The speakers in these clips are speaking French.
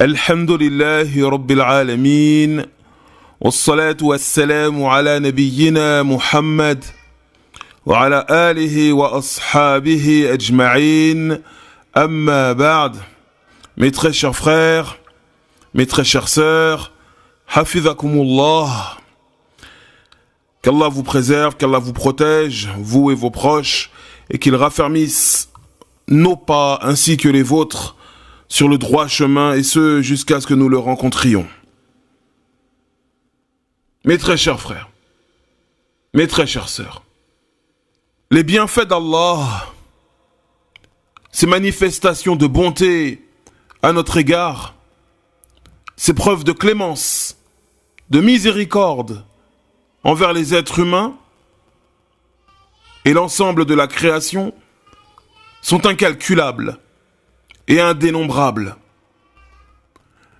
الحمد لله رب العالمين والصلاة والسلام على نبينا محمد وعلى آله وأصحابه أجمعين أما بعد Mes très chers frères, mes très chères sœurs, Hafizakumullah, qu'Allah vous préserve, qu'Allah vous protège, vous et vos proches, et qu'il raffermisse nos pas ainsi que les vôtres sur le droit chemin, et ce jusqu'à ce que nous le rencontrions. Mes très chers frères, mes très chères sœurs, les bienfaits d'Allah, ces manifestations de bonté à notre égard, ces preuves de clémence, de miséricorde envers les êtres humains et l'ensemble de la création sont incalculables et indénombrables.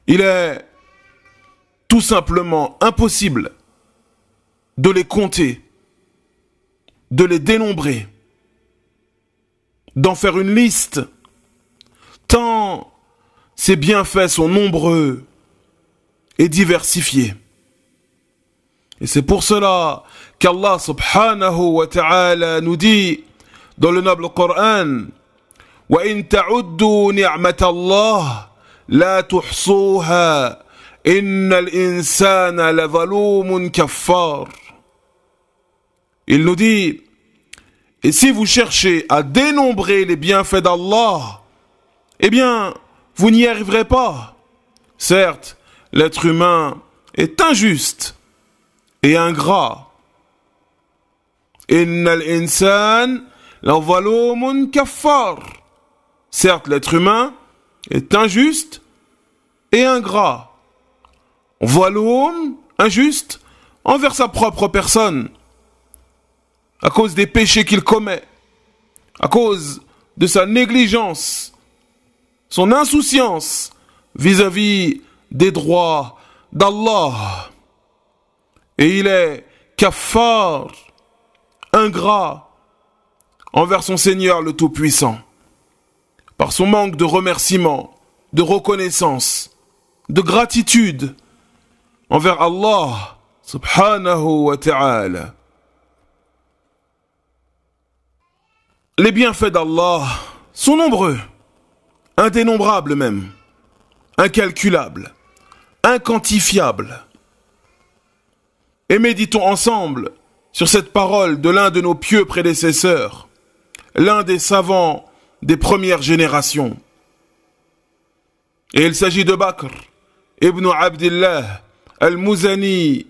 Il est tout simplement impossible de les compter, de les dénombrer, d'en faire une liste, tant ces bienfaits sont nombreux et diversifiés. Et c'est pour cela qu'Allah subhanahu wa ta'ala nous dit dans le noble Coran il nous dit, et si vous cherchez à dénombrer les bienfaits d'Allah, eh bien, vous n'y arriverez pas. Certes, l'être humain est injuste et ingrat. Certes, l'être humain est injuste et ingrat. On voit l'homme injuste envers sa propre personne, à cause des péchés qu'il commet, à cause de sa négligence, son insouciance vis-à-vis des droits d'Allah. Et il est kafar, ingrat envers son Seigneur le Tout-Puissant son manque de remerciement, de reconnaissance, de gratitude envers Allah subhanahu wa ta'ala. Les bienfaits d'Allah sont nombreux, indénombrables même, incalculables, incantifiables. Et méditons ensemble sur cette parole de l'un de nos pieux prédécesseurs, l'un des savants des premières générations. Et il s'agit de Bakr ibn Abdullah al-Muzani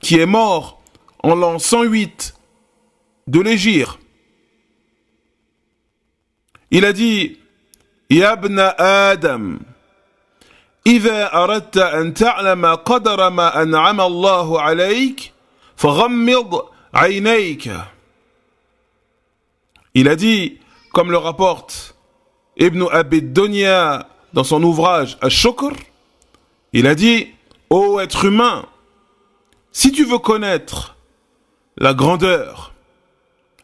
qui est mort en l'an 108 de l'Égypte. Il a dit Yabna Adam إذا أردت أن تعلم قدر ما 'alayk, الله عليك Il a dit comme le rapporte Ibn Abid Donia dans son ouvrage Ashokr, il a dit Ô être humain, si tu veux connaître la grandeur,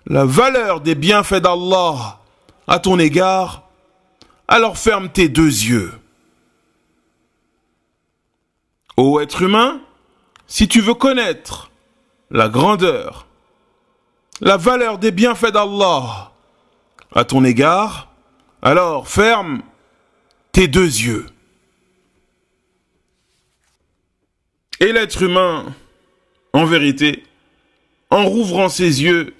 la valeur des bienfaits d'Allah à ton égard, alors ferme tes deux yeux. Ô être humain, si tu veux connaître la grandeur, la valeur des bienfaits d'Allah à ton égard, alors ferme tes deux yeux. Et l'être humain, en vérité, en rouvrant ses yeux,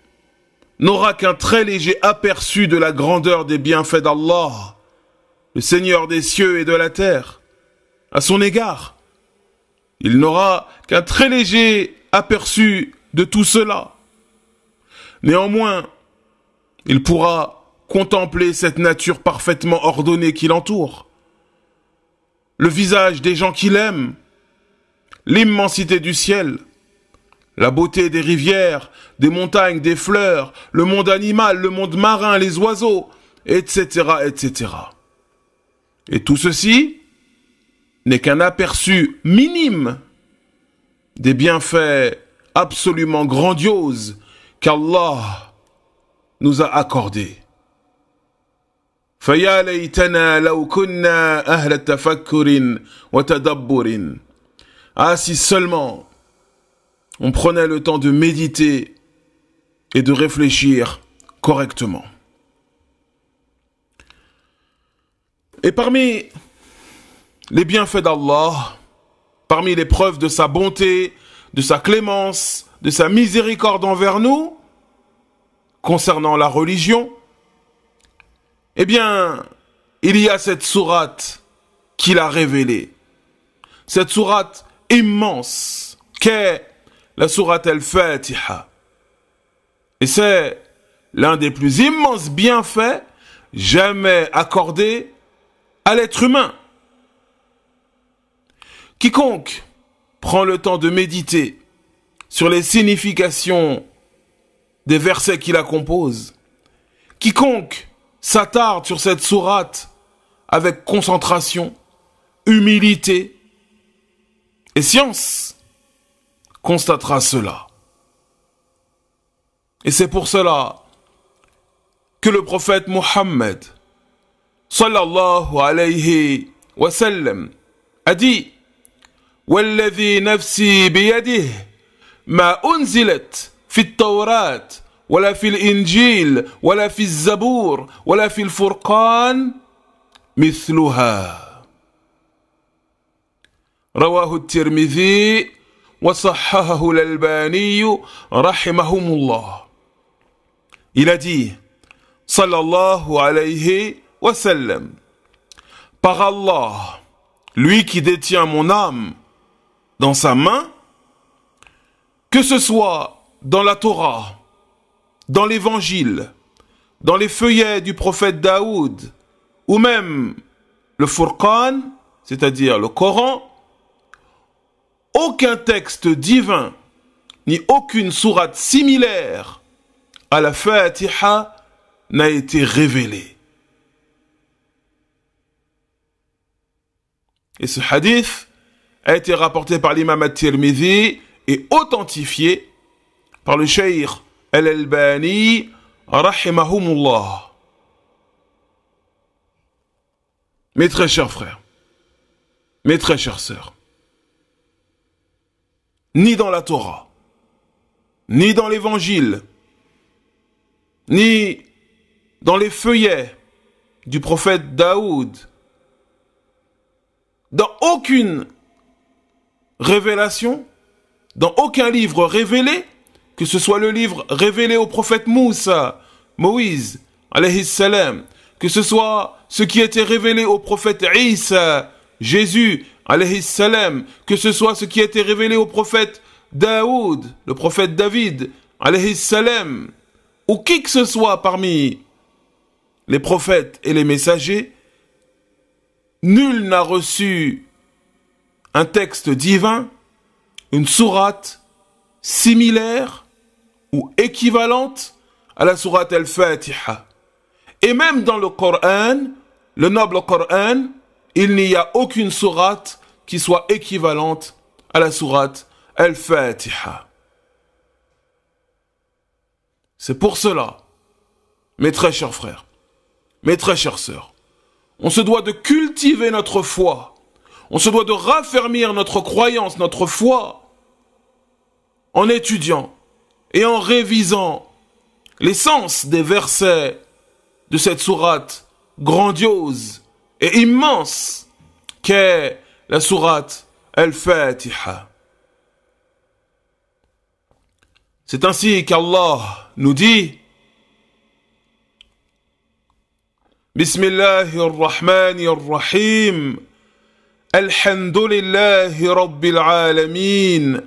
n'aura qu'un très léger aperçu de la grandeur des bienfaits d'Allah, le Seigneur des cieux et de la terre, à son égard. Il n'aura qu'un très léger aperçu de tout cela. Néanmoins, il pourra contempler cette nature parfaitement ordonnée qui l'entoure, le visage des gens qu'il aime, l'immensité du ciel, la beauté des rivières, des montagnes, des fleurs, le monde animal, le monde marin, les oiseaux, etc., etc. Et tout ceci n'est qu'un aperçu minime des bienfaits absolument grandioses qu'Allah nous a accordés. Ah si seulement on prenait le temps de méditer et de réfléchir correctement. Et parmi les bienfaits d'Allah, parmi les preuves de sa bonté, de sa clémence, de sa miséricorde envers nous, concernant la religion, eh bien, il y a cette sourate qu'il a révélée. Cette sourate immense qu'est la sourate Al-Fatiha. Et c'est l'un des plus immenses bienfaits jamais accordés à l'être humain. Quiconque prend le temps de méditer sur les significations des versets qui la composent, quiconque s'attarde sur cette sourate avec concentration, humilité et science, constatera cela. Et c'est pour cela que le prophète Mohammed sallallahu alayhi wa a dit والذي nafsi بيده ما أنزلت ولا في الانجيل ولا في الزبور ولا في الفرقان مثلها رواه الترمذي وصححه الالباني رحمهم الله الى ديه صلى الله عليه وسلم par Allah lui qui détient mon âme dans sa main que ce soit dans la Torah dans l'évangile, dans les feuillets du prophète Daoud, ou même le Furqan, c'est-à-dire le Coran, aucun texte divin, ni aucune sourate similaire à la Fatiha n'a été révélé. Et ce hadith a été rapporté par l'imam at-Tirmidhi et authentifié par le cheikh mes très chers frères, mes très chères sœurs, ni dans la Torah, ni dans l'Évangile, ni dans les feuillets du prophète Daoud, dans aucune révélation, dans aucun livre révélé, que ce soit le livre révélé au prophète Moussa, Moïse, que ce soit ce qui était révélé au prophète Isa, Jésus, que ce soit ce qui a été révélé au prophète Daoud, le prophète David, alayhi salam, ou qui que ce soit parmi les prophètes et les messagers, nul n'a reçu un texte divin, une sourate similaire ou équivalente à la sourate el fatiha Et même dans le Coran, le noble Coran, il n'y a aucune sourate qui soit équivalente à la sourate el fatiha C'est pour cela, mes très chers frères, mes très chères sœurs, on se doit de cultiver notre foi, on se doit de raffermir notre croyance, notre foi, en étudiant et en révisant l'essence des versets de cette sourate grandiose et immense qu'est la sourate Al-Fatiha. C'est ainsi qu'Allah nous dit Bismillahir Rahmanir Rahim Rabbil Alameen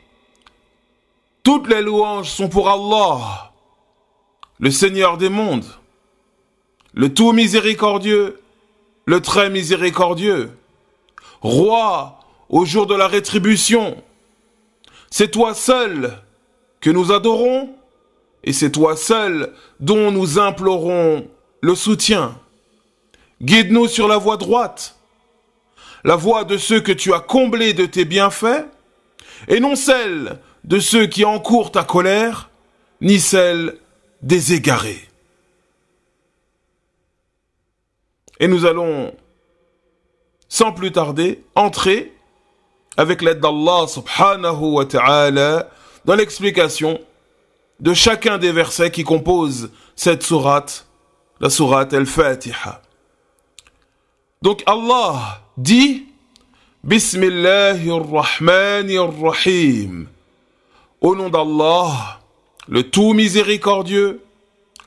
Toutes les louanges sont pour Allah, le Seigneur des mondes, le tout miséricordieux, le très miséricordieux, roi au jour de la rétribution. C'est toi seul que nous adorons et c'est toi seul dont nous implorons le soutien. Guide-nous sur la voie droite, la voie de ceux que tu as comblés de tes bienfaits, et non celle de ceux qui encourent ta colère, ni celle des égarés. Et nous allons, sans plus tarder, entrer, avec l'aide d'Allah subhanahu wa ta'ala, dans l'explication de chacun des versets qui composent cette sourate, la sourate Al-Fatiha. Donc Allah dit, Bismillahir Rahmanir Rahim. Au nom d'Allah, le tout miséricordieux,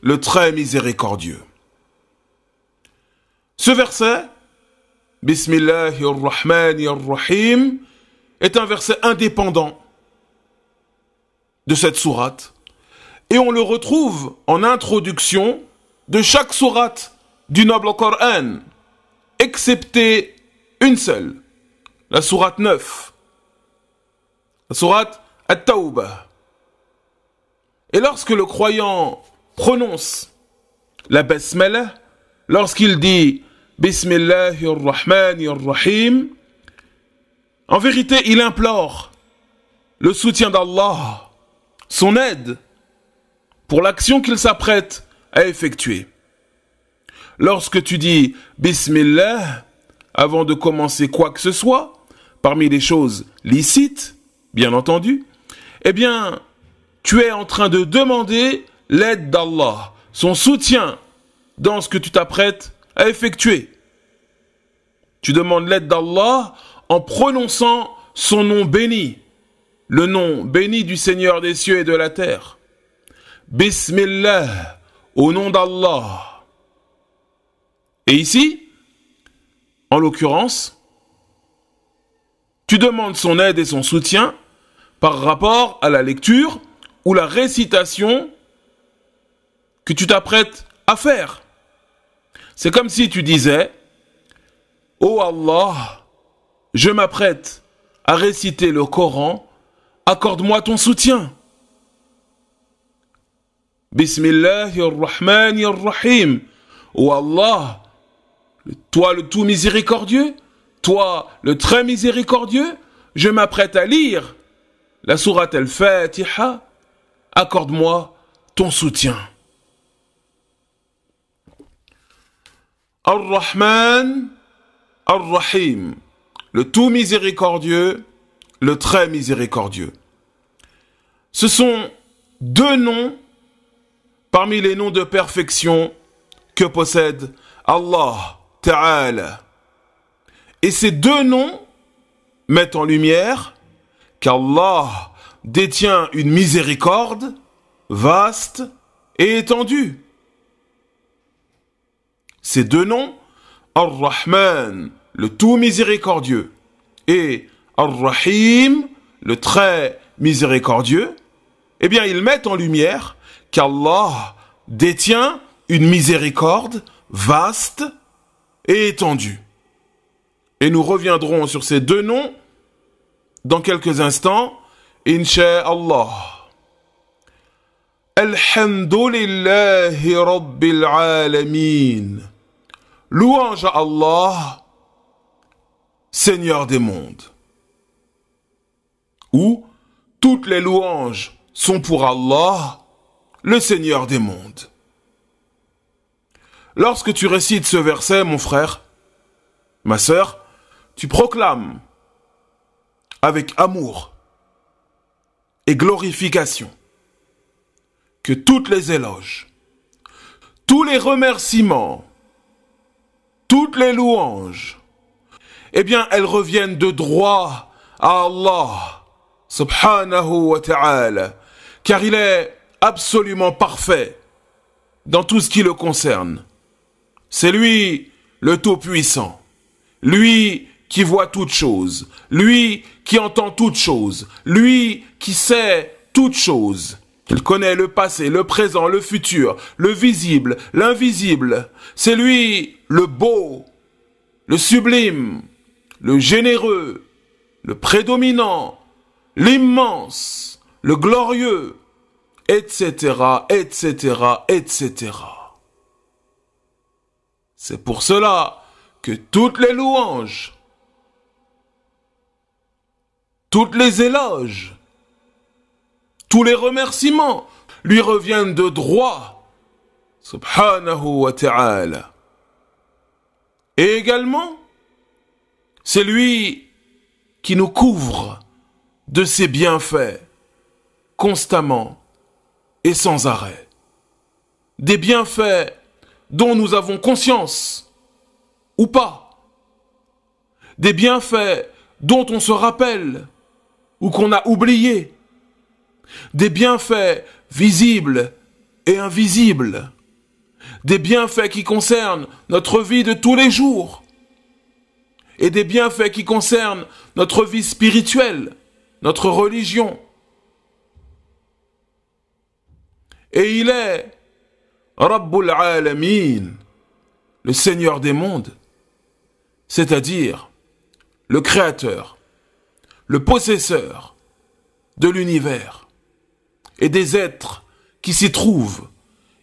le très miséricordieux. Ce verset, Rahim, est un verset indépendant de cette sourate. Et on le retrouve en introduction de chaque sourate du noble Coran, excepté une seule, la sourate 9. La sourate et lorsque le croyant prononce la basmala, lorsqu'il dit Bismillahir Rahmanir Rahim, en vérité, il implore le soutien d'Allah, son aide pour l'action qu'il s'apprête à effectuer. Lorsque tu dis Bismillah avant de commencer quoi que ce soit, parmi les choses licites, bien entendu, eh bien, tu es en train de demander l'aide d'Allah, son soutien dans ce que tu t'apprêtes à effectuer. Tu demandes l'aide d'Allah en prononçant son nom béni, le nom béni du Seigneur des cieux et de la terre. Bismillah, au nom d'Allah. Et ici, en l'occurrence, tu demandes son aide et son soutien par rapport à la lecture ou la récitation que tu t'apprêtes à faire. C'est comme si tu disais, Oh Allah, je m'apprête à réciter le Coran, accorde-moi ton soutien. ill-Rahman, Rahim. Oh Allah, toi le tout miséricordieux, toi le très miséricordieux, je m'apprête à lire la sourate al-Fatiha, accorde-moi ton soutien. Ar-Rahman, Ar-Rahim, le tout miséricordieux, le très miséricordieux. Ce sont deux noms parmi les noms de perfection que possède Allah Ta'ala. Et ces deux noms mettent en lumière qu'Allah détient une miséricorde vaste et étendue. Ces deux noms, Ar-Rahman, le tout miséricordieux, et Ar-Rahim, le très miséricordieux, eh bien, ils mettent en lumière qu'Allah détient une miséricorde vaste et étendue. Et nous reviendrons sur ces deux noms dans quelques instants, Inch'Allah. Alhamdulillahi Rabbil Alameen. Louange à Allah, Seigneur des mondes. Ou, toutes les louanges sont pour Allah, le Seigneur des mondes. Lorsque tu récites ce verset, mon frère, ma sœur, tu proclames avec amour et glorification que toutes les éloges, tous les remerciements, toutes les louanges, eh bien, elles reviennent de droit à Allah, subhanahu wa ta'ala, car il est absolument parfait dans tout ce qui le concerne. C'est lui le Tout-Puissant, lui qui voit toutes choses, lui qui entend toutes choses, lui qui sait toutes choses. Il connaît le passé, le présent, le futur, le visible, l'invisible. C'est lui le beau, le sublime, le généreux, le prédominant, l'immense, le glorieux, etc., etc., etc. C'est pour cela que toutes les louanges toutes les éloges, tous les remerciements lui reviennent de droit. Subhanahu wa ta'ala. Et également, c'est lui qui nous couvre de ses bienfaits constamment et sans arrêt. Des bienfaits dont nous avons conscience ou pas. Des bienfaits dont on se rappelle ou qu'on a oublié des bienfaits visibles et invisibles, des bienfaits qui concernent notre vie de tous les jours, et des bienfaits qui concernent notre vie spirituelle, notre religion. Et il est Rabbul Alamin, le Seigneur des mondes, c'est-à-dire le Créateur, le possesseur de l'univers et des êtres qui s'y trouvent.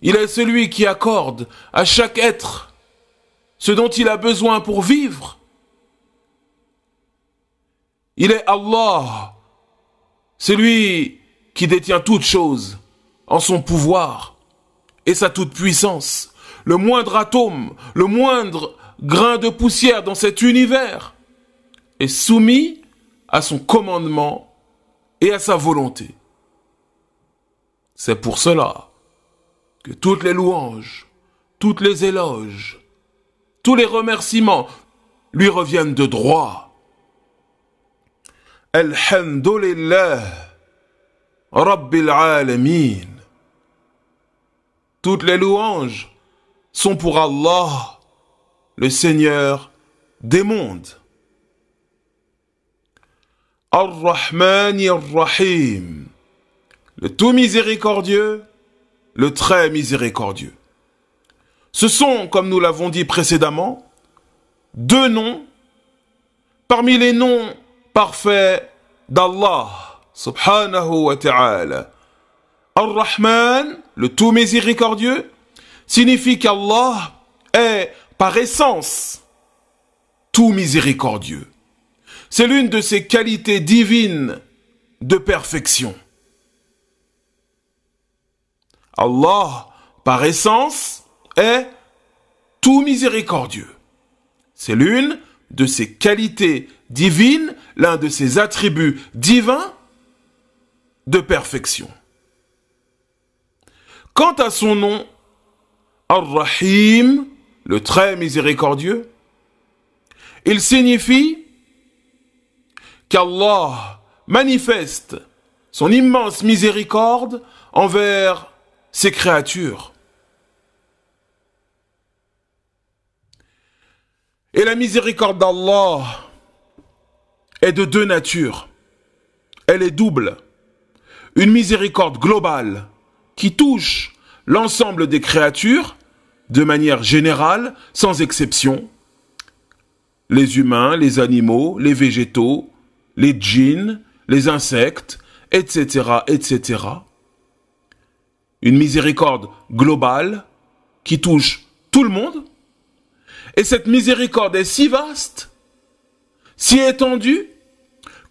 Il est celui qui accorde à chaque être ce dont il a besoin pour vivre. Il est Allah, celui qui détient toute chose en son pouvoir et sa toute-puissance. Le moindre atome, le moindre grain de poussière dans cet univers est soumis à son commandement et à sa volonté. C'est pour cela que toutes les louanges, toutes les éloges, tous les remerciements lui reviennent de droit. Alhamdulillah, Rabbil Toutes les louanges sont pour Allah, le Seigneur des mondes. Ar-Rahman Ar-Rahim. Le tout miséricordieux, le très miséricordieux. Ce sont, comme nous l'avons dit précédemment, deux noms parmi les noms parfaits d'Allah subhanahu wa ta'ala. Ar-Rahman, le tout miséricordieux, signifie qu'Allah est par essence tout miséricordieux. C'est l'une de ses qualités divines de perfection. Allah, par essence, est tout miséricordieux. C'est l'une de ses qualités divines, l'un de ses attributs divins de perfection. Quant à son nom, Ar-Rahim, le très miséricordieux, il signifie qu'Allah manifeste son immense miséricorde envers ses créatures. Et la miséricorde d'Allah est de deux natures. Elle est double. Une miséricorde globale qui touche l'ensemble des créatures de manière générale, sans exception. Les humains, les animaux, les végétaux, les djinns, les insectes, etc., etc. Une miséricorde globale qui touche tout le monde. Et cette miséricorde est si vaste, si étendue,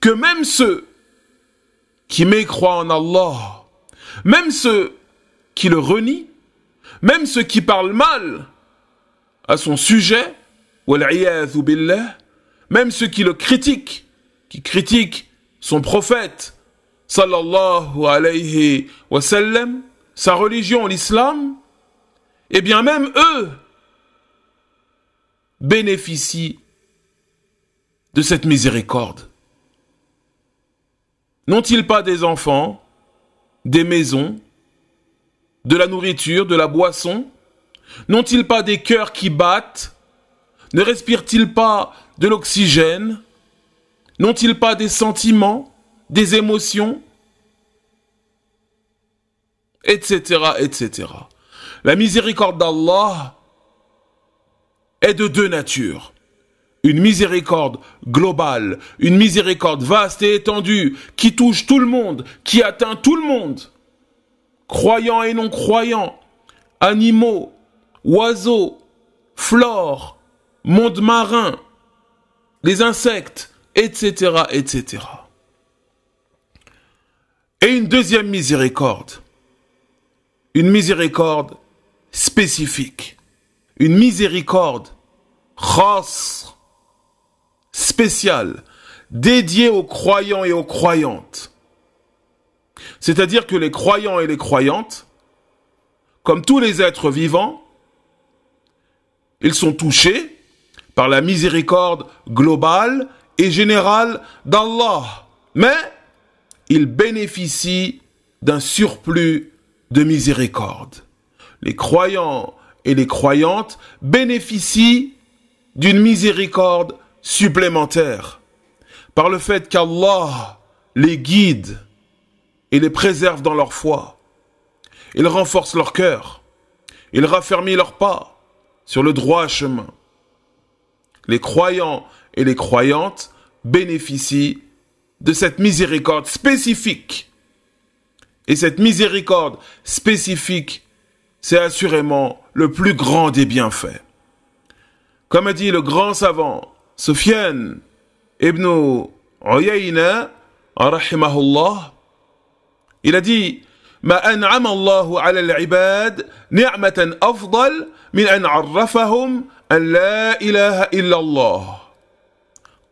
que même ceux qui mécroient en Allah, même ceux qui le renient, même ceux qui parlent mal à son sujet, même ceux qui le critiquent, qui critique son prophète, sallallahu alayhi wa sallam, sa religion, l'islam, et eh bien même eux bénéficient de cette miséricorde. N'ont-ils pas des enfants, des maisons, de la nourriture, de la boisson N'ont-ils pas des cœurs qui battent Ne respirent-ils pas de l'oxygène N'ont-ils pas des sentiments, des émotions Etc. etc. La miséricorde d'Allah est de deux natures. Une miséricorde globale, une miséricorde vaste et étendue, qui touche tout le monde, qui atteint tout le monde, croyants et non-croyants, animaux, oiseaux, flore, monde marin, les insectes, etc., etc. Et une deuxième miséricorde. Une miséricorde spécifique. Une miséricorde rose, spéciale, dédiée aux croyants et aux croyantes. C'est-à-dire que les croyants et les croyantes, comme tous les êtres vivants, ils sont touchés par la miséricorde globale et d'Allah, mais il bénéficie d'un surplus de miséricorde. Les croyants et les croyantes bénéficient d'une miséricorde supplémentaire par le fait qu'Allah les guide et les préserve dans leur foi. Il renforce leur cœur. Il raffermit leurs pas sur le droit chemin. Les croyants et les croyantes bénéficient de cette miséricorde spécifique. Et cette miséricorde spécifique, c'est assurément le plus grand des bienfaits. Comme a dit le grand savant Soufiane ibn Uyayna, rahimahullah, il a dit ما أنعم الله على العباد نعمة أفضل من أن عرفهم أن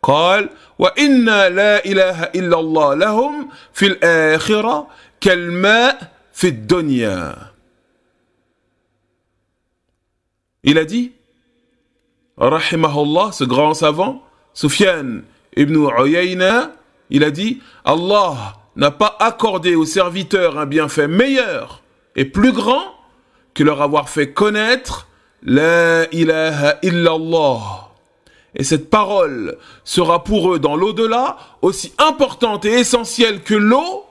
il a dit Rahimahullah, ce grand savant, soufiane ibn Uyayna, il a dit Allah n'a pas accordé aux serviteurs un bienfait meilleur et plus grand que leur avoir fait connaître La ilaha illallah et cette parole sera pour eux dans l'au-delà aussi importante et essentielle que l'eau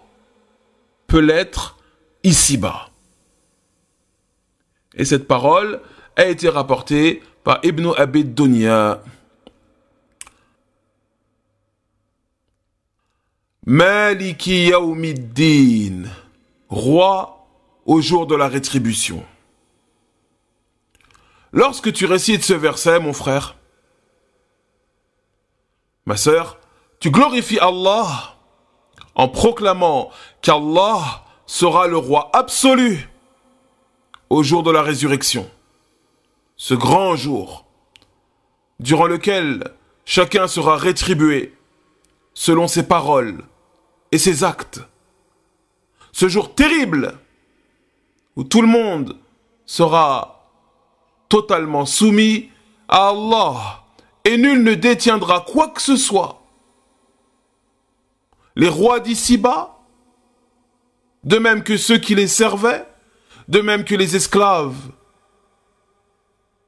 peut l'être ici-bas. Et cette parole a été rapportée par Ibn Abid Dunya. Maliki Yawmiddin, roi au jour de la rétribution. Lorsque tu récites ce verset, mon frère, ma sœur, tu glorifies Allah en proclamant qu'Allah sera le roi absolu au jour de la résurrection, ce grand jour, durant lequel chacun sera rétribué selon ses paroles et ses actes. Ce jour terrible où tout le monde sera totalement soumis à Allah et nul ne détiendra quoi que ce soit. Les rois d'ici-bas, de même que ceux qui les servaient, de même que les esclaves,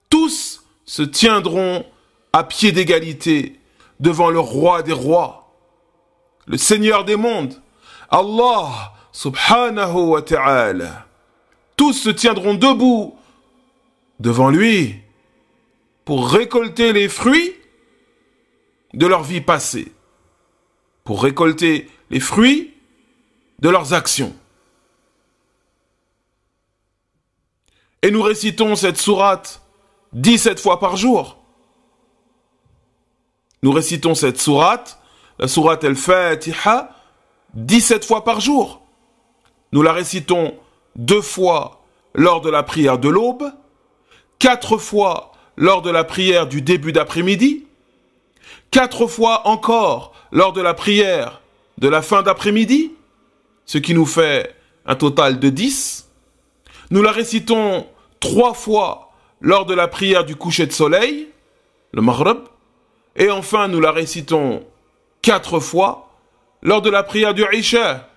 tous se tiendront à pied d'égalité devant le roi des rois, le Seigneur des mondes, Allah subhanahu wa ta'ala. Tous se tiendront debout devant lui pour récolter les fruits de leur vie passée, pour récolter les fruits de leurs actions. Et nous récitons cette sourate 17 fois par jour. Nous récitons cette sourate, la sourate El-Fatiha, 17 fois par jour. Nous la récitons deux fois lors de la prière de l'aube, quatre fois lors de la prière du début d'après-midi, quatre fois encore lors de la prière de la fin d'après-midi, ce qui nous fait un total de dix. Nous la récitons trois fois lors de la prière du coucher de soleil, le Mahrab, et enfin nous la récitons quatre fois lors de la prière du Isha,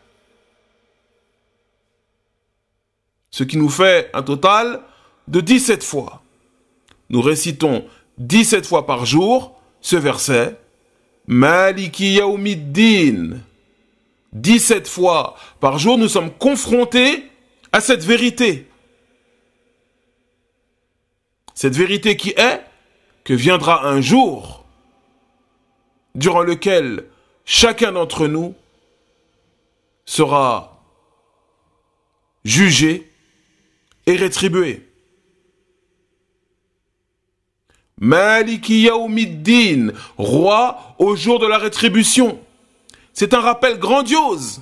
ce qui nous fait un total de dix-sept fois nous récitons 17 fois par jour ce verset. Maliki Yaumiddin. 17 fois par jour, nous sommes confrontés à cette vérité. Cette vérité qui est que viendra un jour durant lequel chacun d'entre nous sera jugé et rétribué. Maliki Yaoumiddin, roi au jour de la rétribution. C'est un rappel grandiose.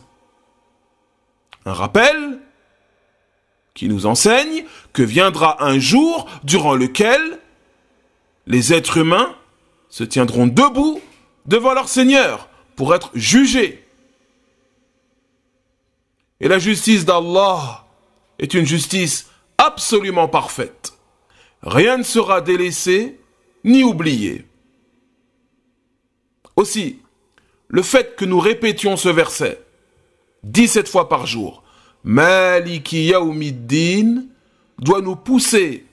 Un rappel qui nous enseigne que viendra un jour durant lequel les êtres humains se tiendront debout devant leur Seigneur pour être jugés. Et la justice d'Allah est une justice absolument parfaite. Rien ne sera délaissé, ni oublier. Aussi, le fait que nous répétions ce verset 17 fois par jour, Maliki Yaoumiddin, doit nous pousser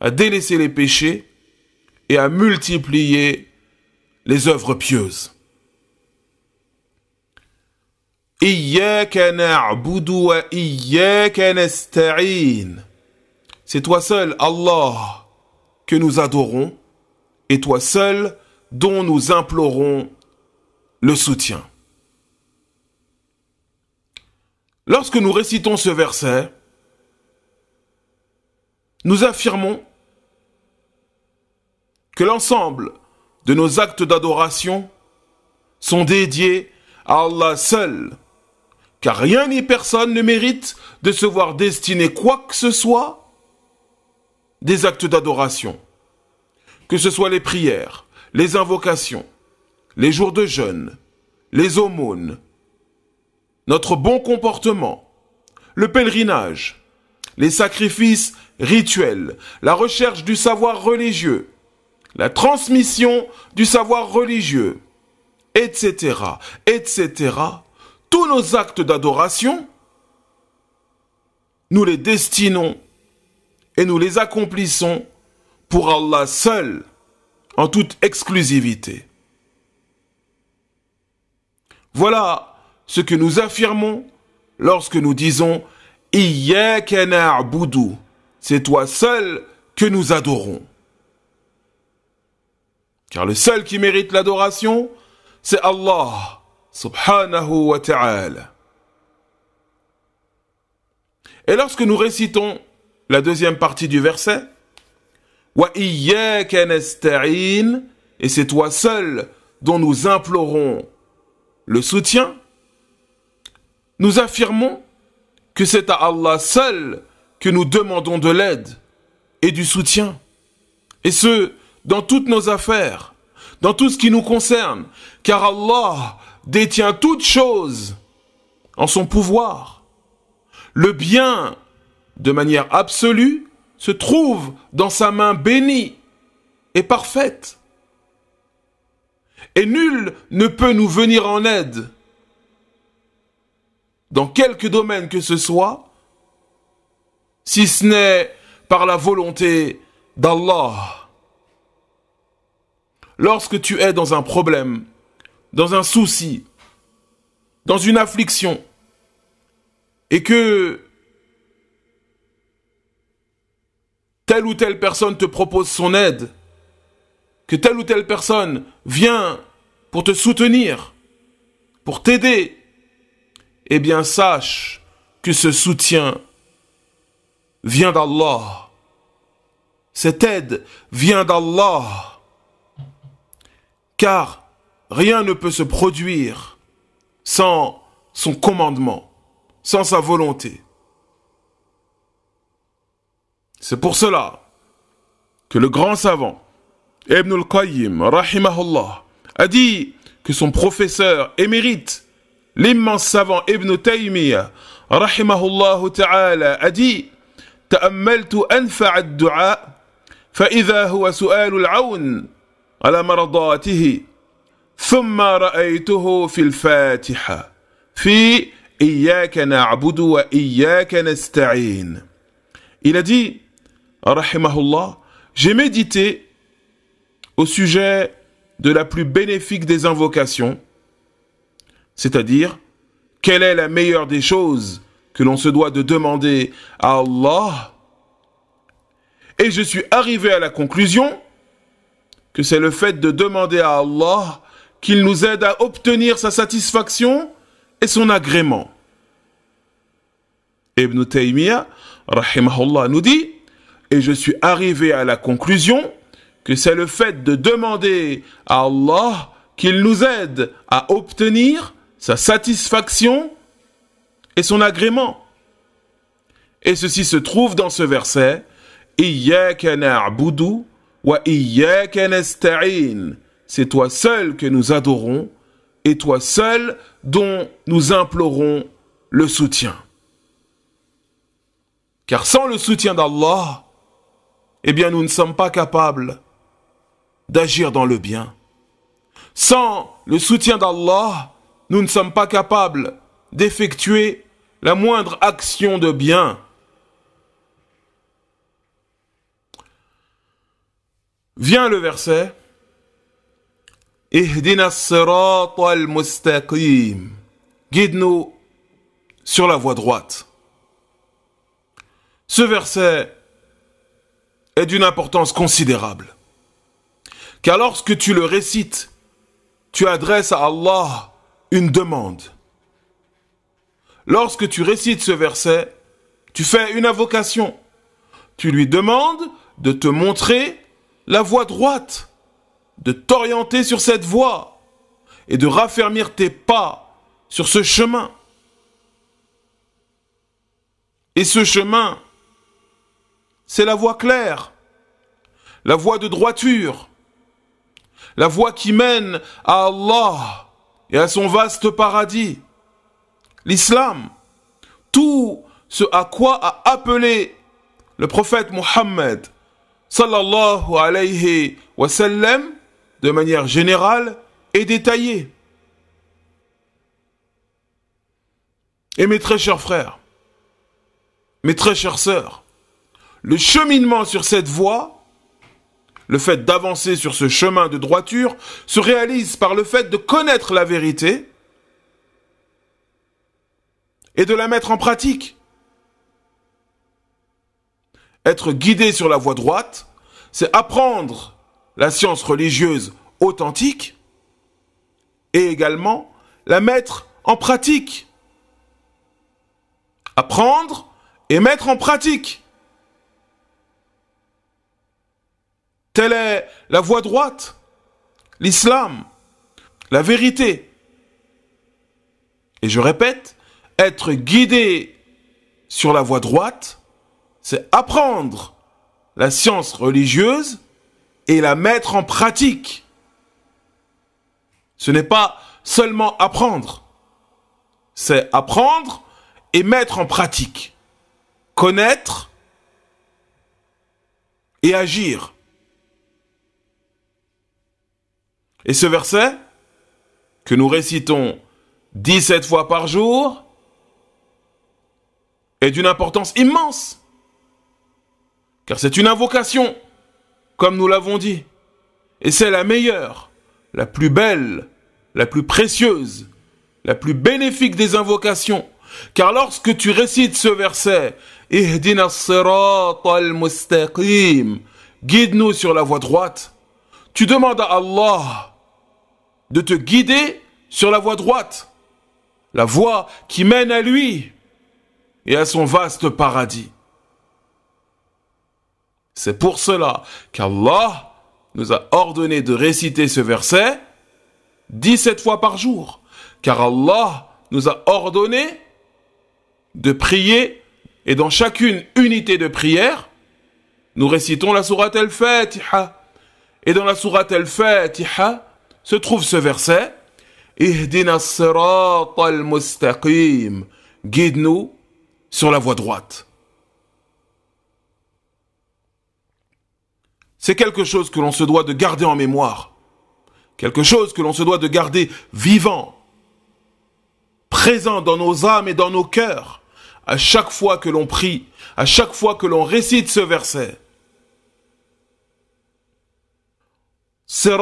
à délaisser les péchés et à multiplier les œuvres pieuses. C'est toi seul, Allah, que nous adorons, et toi seul dont nous implorons le soutien. Lorsque nous récitons ce verset, nous affirmons que l'ensemble de nos actes d'adoration sont dédiés à Allah seul, car rien ni personne ne mérite de se voir destiné quoi que ce soit des actes d'adoration, que ce soit les prières, les invocations, les jours de jeûne, les aumônes, notre bon comportement, le pèlerinage, les sacrifices rituels, la recherche du savoir religieux, la transmission du savoir religieux, etc., etc., tous nos actes d'adoration, nous les destinons et nous les accomplissons pour Allah seul, en toute exclusivité. Voilà ce que nous affirmons lorsque nous disons Iyakana Boudou, c'est toi seul que nous adorons. Car le seul qui mérite l'adoration, c'est Allah, subhanahu wa ta'ala. Et lorsque nous récitons la deuxième partie du verset. et c'est toi seul dont nous implorons le soutien. Nous affirmons que c'est à Allah seul que nous demandons de l'aide et du soutien. Et ce, dans toutes nos affaires, dans tout ce qui nous concerne, car Allah détient toutes choses en son pouvoir. Le bien de manière absolue, se trouve dans sa main bénie et parfaite. Et nul ne peut nous venir en aide, dans quelque domaine que ce soit, si ce n'est par la volonté d'Allah. Lorsque tu es dans un problème, dans un souci, dans une affliction, et que telle ou telle personne te propose son aide, que telle ou telle personne vient pour te soutenir, pour t'aider, eh bien sache que ce soutien vient d'Allah. Cette aide vient d'Allah. Car rien ne peut se produire sans son commandement, sans sa volonté. C'est pour cela que le grand savant Ibn al-Qayyim, rahimahullah, a dit que son professeur émérite, l'immense savant Ibn Taymiyyah, rahimahullah ta'ala, a dit تأملت أنفع الدعاء فإذا هو سؤال العون على مرضاته ثم رأيته في الفاتحة في إياك نعبد وإياك نستعين. Il a dit rahimahullah, j'ai médité au sujet de la plus bénéfique des invocations, c'est-à-dire quelle est la meilleure des choses que l'on se doit de demander à Allah. Et je suis arrivé à la conclusion que c'est le fait de demander à Allah qu'il nous aide à obtenir sa satisfaction et son agrément. Ibn Taymiyyah, rahimahullah, nous dit et je suis arrivé à la conclusion que c'est le fait de demander à Allah qu'il nous aide à obtenir sa satisfaction et son agrément. Et ceci se trouve dans ce verset C'est toi seul que nous adorons et toi seul dont nous implorons le soutien. Car sans le soutien d'Allah, eh bien nous ne sommes pas capables d'agir dans le bien. Sans le soutien d'Allah, nous ne sommes pas capables d'effectuer la moindre action de bien. Vient le verset. Guide-nous sur la voie droite. Ce verset est d'une importance considérable. Car lorsque tu le récites, tu adresses à Allah une demande. Lorsque tu récites ce verset, tu fais une invocation. Tu lui demandes de te montrer la voie droite, de t'orienter sur cette voie et de raffermir tes pas sur ce chemin. Et ce chemin, c'est la voie claire, la voie de droiture, la voie qui mène à Allah et à son vaste paradis. L'islam, tout ce à quoi a appelé le prophète Mohammed sallallahu alayhi wa sallam de manière générale et détaillée. Et mes très chers frères, mes très chères sœurs, le cheminement sur cette voie, le fait d'avancer sur ce chemin de droiture, se réalise par le fait de connaître la vérité et de la mettre en pratique. Être guidé sur la voie droite, c'est apprendre la science religieuse authentique et également la mettre en pratique. Apprendre et mettre en pratique. Telle est la voie droite, l'islam, la vérité. Et je répète, être guidé sur la voie droite, c'est apprendre la science religieuse et la mettre en pratique. Ce n'est pas seulement apprendre, c'est apprendre et mettre en pratique, connaître et agir. Et ce verset, que nous récitons 17 fois par jour, est d'une importance immense. Car c'est une invocation, comme nous l'avons dit. Et c'est la meilleure, la plus belle, la plus précieuse, la plus bénéfique des invocations. Car lorsque tu récites ce verset, Guide-nous sur la voie droite. Tu demandes à Allah de te guider sur la voie droite, la voie qui mène à lui et à son vaste paradis. C'est pour cela qu'Allah nous a ordonné de réciter ce verset 17 fois par jour, car Allah nous a ordonné de prier et dans chacune unité de prière, nous récitons la sourate al-Fatiha. Et dans la sourate al-Fatiha, se trouve ce verset Guide-nous sur la voie droite. C'est quelque chose que l'on se doit de garder en mémoire. Quelque chose que l'on se doit de garder vivant, présent dans nos âmes et dans nos cœurs. À chaque fois que l'on prie, à chaque fois que l'on récite ce verset, La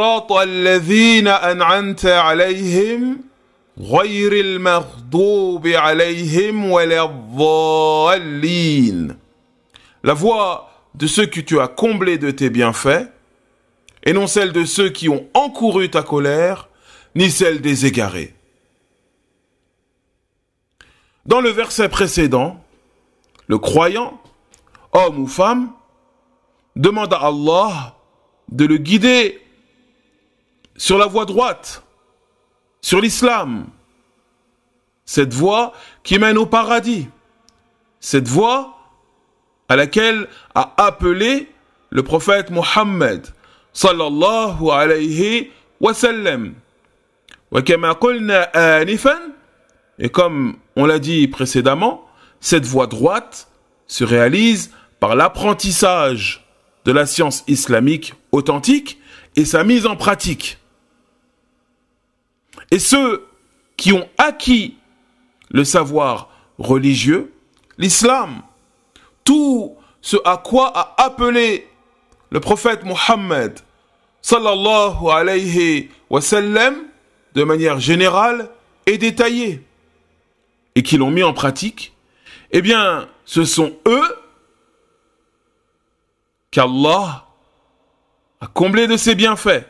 voix de ceux que tu as comblés de tes bienfaits, et non celle de ceux qui ont encouru ta colère, ni celle des égarés. Dans le verset précédent, le croyant, homme ou femme, demande à Allah de le guider sur la voie droite, sur l'islam, cette voie qui mène au paradis, cette voie à laquelle a appelé le prophète Mohammed sallallahu alayhi wa sallam. Et comme on l'a dit précédemment, cette voie droite se réalise par l'apprentissage de la science islamique authentique et sa mise en pratique. Et ceux qui ont acquis le savoir religieux, l'islam, tout ce à quoi a appelé le prophète Mohammed sallallahu alayhi wa sallam de manière générale et détaillée et qui l'ont mis en pratique, eh bien, ce sont eux qu'Allah a comblé de ses bienfaits.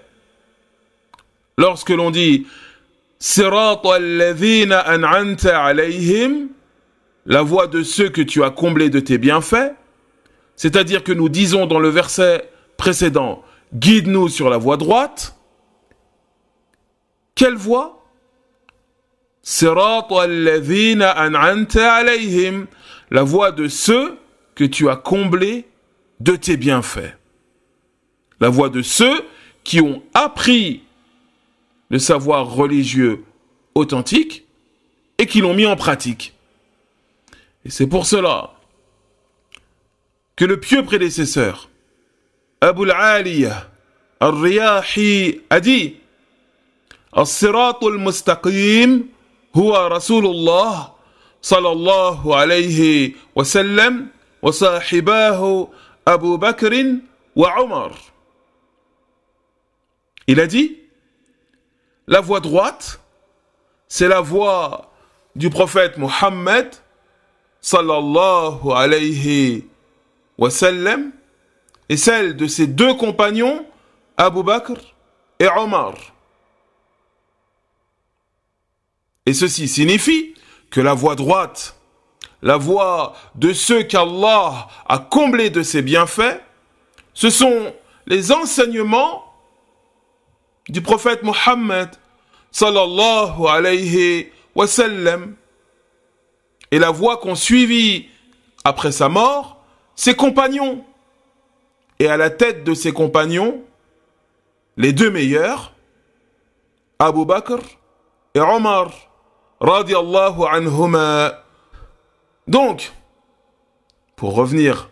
Lorsque l'on dit la voix de ceux que tu as comblés de tes bienfaits c'est-à-dire que nous disons dans le verset précédent guide-nous sur la voie droite quelle voie la voix de ceux que tu as comblés de tes bienfaits la voix de ceux qui ont appris le savoir religieux authentique et qui l'ont mis en pratique. Et c'est pour cela que le pieux prédécesseur, Abu al-Aliyah, al-Riyahi, a dit al siratul mustaqim huwa Rasulullah sallallahu alayhi wa sallam wa sahibahu Abu Bakr wa Omar. Il a dit la voie droite, c'est la voie du prophète Mohammed, sallallahu alayhi wa sallam, et celle de ses deux compagnons, Abu Bakr et Omar. Et ceci signifie que la voie droite, la voie de ceux qu'Allah a comblés de ses bienfaits, ce sont les enseignements du prophète Mohammed sallallahu alayhi wa Et la voie qu'ont suivit après sa mort ses compagnons. Et à la tête de ses compagnons, les deux meilleurs, Abu Bakr et Omar, radiallahu anhuma. Donc, pour revenir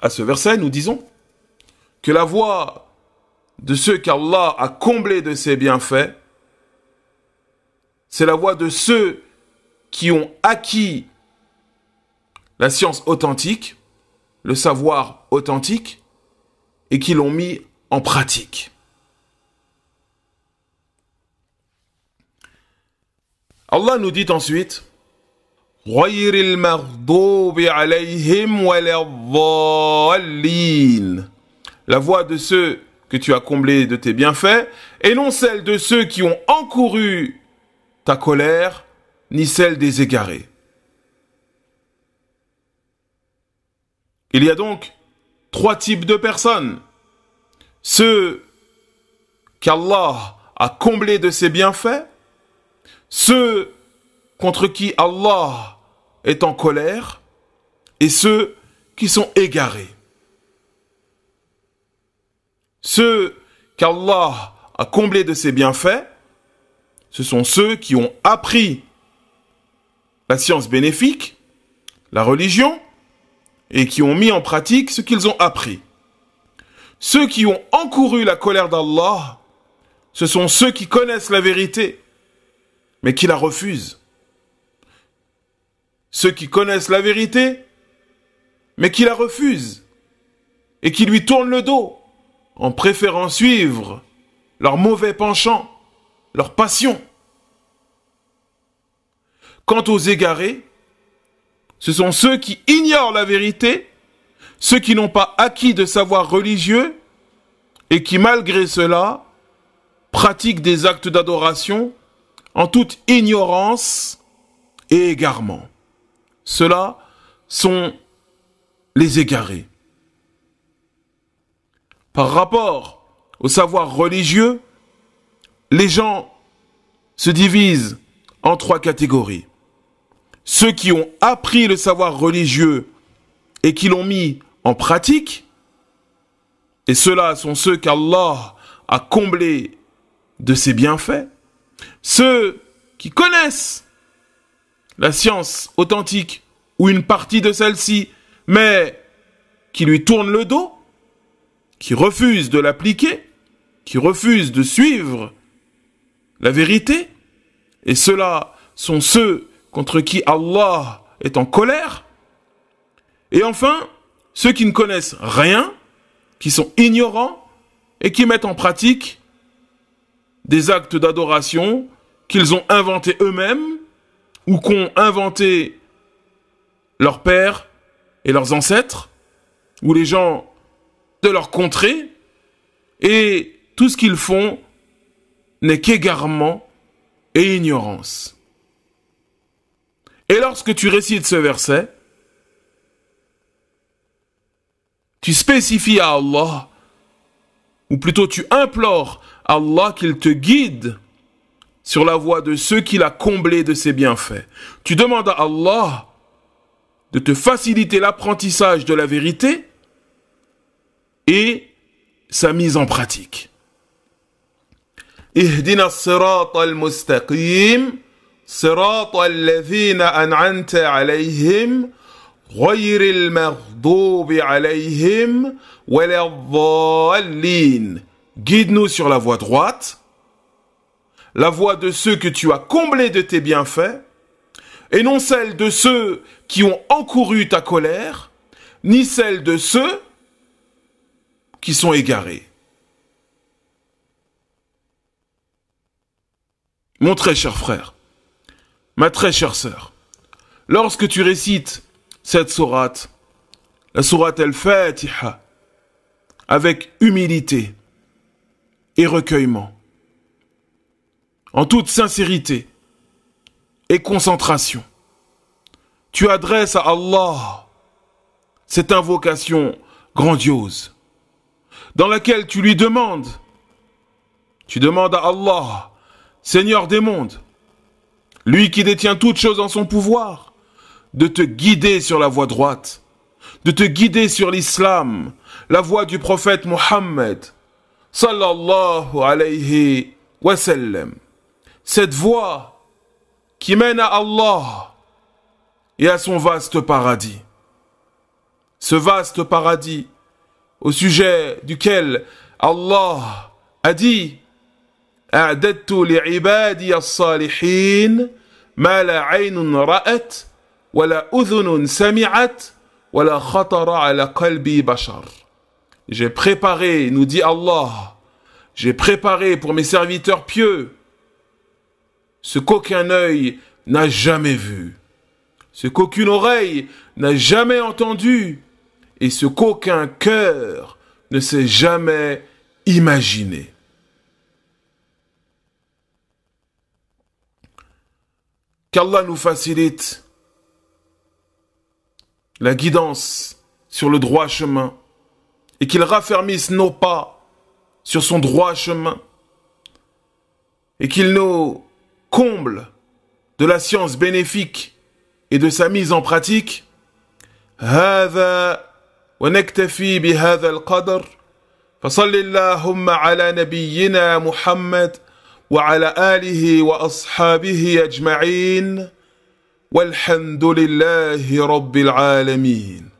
à ce verset, nous disons que la voie de ceux qu'Allah a comblés de ses bienfaits c'est la voix de ceux qui ont acquis la science authentique, le savoir authentique, et qui l'ont mis en pratique. Allah nous dit ensuite, la voix de ceux que tu as comblés de tes bienfaits, et non celle de ceux qui ont encouru ta colère, ni celle des égarés. Il y a donc trois types de personnes. Ceux qu'Allah a comblés de ses bienfaits, ceux contre qui Allah est en colère, et ceux qui sont égarés. Ceux qu'Allah a comblés de ses bienfaits, ce sont ceux qui ont appris la science bénéfique, la religion, et qui ont mis en pratique ce qu'ils ont appris. Ceux qui ont encouru la colère d'Allah, ce sont ceux qui connaissent la vérité, mais qui la refusent. Ceux qui connaissent la vérité, mais qui la refusent, et qui lui tournent le dos, en préférant suivre leur mauvais penchant leur passion. Quant aux égarés, ce sont ceux qui ignorent la vérité, ceux qui n'ont pas acquis de savoir religieux et qui malgré cela pratiquent des actes d'adoration en toute ignorance et égarement. Ceux-là sont les égarés. Par rapport au savoir religieux, les gens se divisent en trois catégories. Ceux qui ont appris le savoir religieux et qui l'ont mis en pratique, et ceux-là sont ceux qu'Allah a comblés de ses bienfaits, ceux qui connaissent la science authentique ou une partie de celle-ci, mais qui lui tournent le dos, qui refusent de l'appliquer, qui refusent de suivre la vérité, et ceux-là sont ceux contre qui Allah est en colère, et enfin, ceux qui ne connaissent rien, qui sont ignorants, et qui mettent en pratique des actes d'adoration qu'ils ont inventés eux-mêmes, ou qu'ont inventé leurs pères et leurs ancêtres, ou les gens de leur contrée, et tout ce qu'ils font n'est qu'égarement et ignorance. Et lorsque tu récites ce verset, tu spécifies à Allah, ou plutôt tu implores Allah qu'il te guide sur la voie de ceux qu'il a comblé de ses bienfaits. Tu demandes à Allah de te faciliter l'apprentissage de la vérité et sa mise en pratique. Guide-nous sur la voie droite, la voie de ceux que tu as comblés de tes bienfaits, et non celle de ceux qui ont encouru ta colère, ni celle de ceux qui sont égarés. Mon très cher frère, ma très chère sœur, lorsque tu récites cette sourate, la sourate Al-Fatiha, avec humilité et recueillement, en toute sincérité et concentration, tu adresses à Allah cette invocation grandiose, dans laquelle tu lui demandes, tu demandes à Allah Seigneur des mondes, lui qui détient toutes choses en son pouvoir, de te guider sur la voie droite, de te guider sur l'islam, la voie du prophète Mohammed, sallallahu alayhi wa sallam. Cette voie qui mène à Allah et à son vaste paradis. Ce vaste paradis au sujet duquel Allah a dit j'ai préparé, nous dit Allah, j'ai préparé pour mes serviteurs pieux ce qu'aucun œil n'a jamais vu, ce qu'aucune oreille n'a jamais entendu et ce qu'aucun cœur ne s'est jamais imaginé. qu'Allah nous facilite la guidance sur le droit chemin et qu'il raffermisse nos pas sur son droit chemin et qu'il nous comble de la science bénéfique et de sa mise en pratique. وعلى اله واصحابه اجمعين والحمد لله رب العالمين